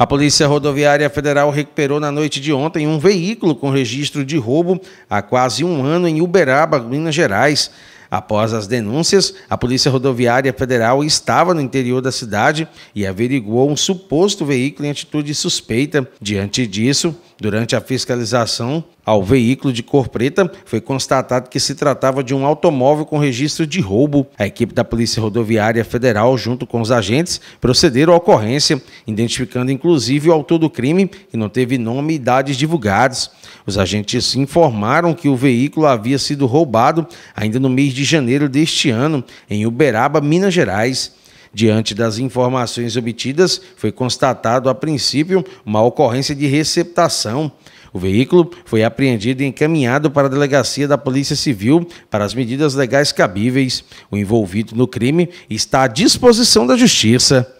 A Polícia Rodoviária Federal recuperou na noite de ontem um veículo com registro de roubo há quase um ano em Uberaba, Minas Gerais. Após as denúncias, a Polícia Rodoviária Federal estava no interior da cidade e averiguou um suposto veículo em atitude suspeita. Diante disso, Durante a fiscalização ao veículo de cor preta, foi constatado que se tratava de um automóvel com registro de roubo. A equipe da Polícia Rodoviária Federal, junto com os agentes, procederam à ocorrência, identificando inclusive o autor do crime, que não teve nome e idades divulgados. Os agentes informaram que o veículo havia sido roubado ainda no mês de janeiro deste ano, em Uberaba, Minas Gerais. Diante das informações obtidas, foi constatado a princípio uma ocorrência de receptação. O veículo foi apreendido e encaminhado para a delegacia da Polícia Civil para as medidas legais cabíveis. O envolvido no crime está à disposição da Justiça.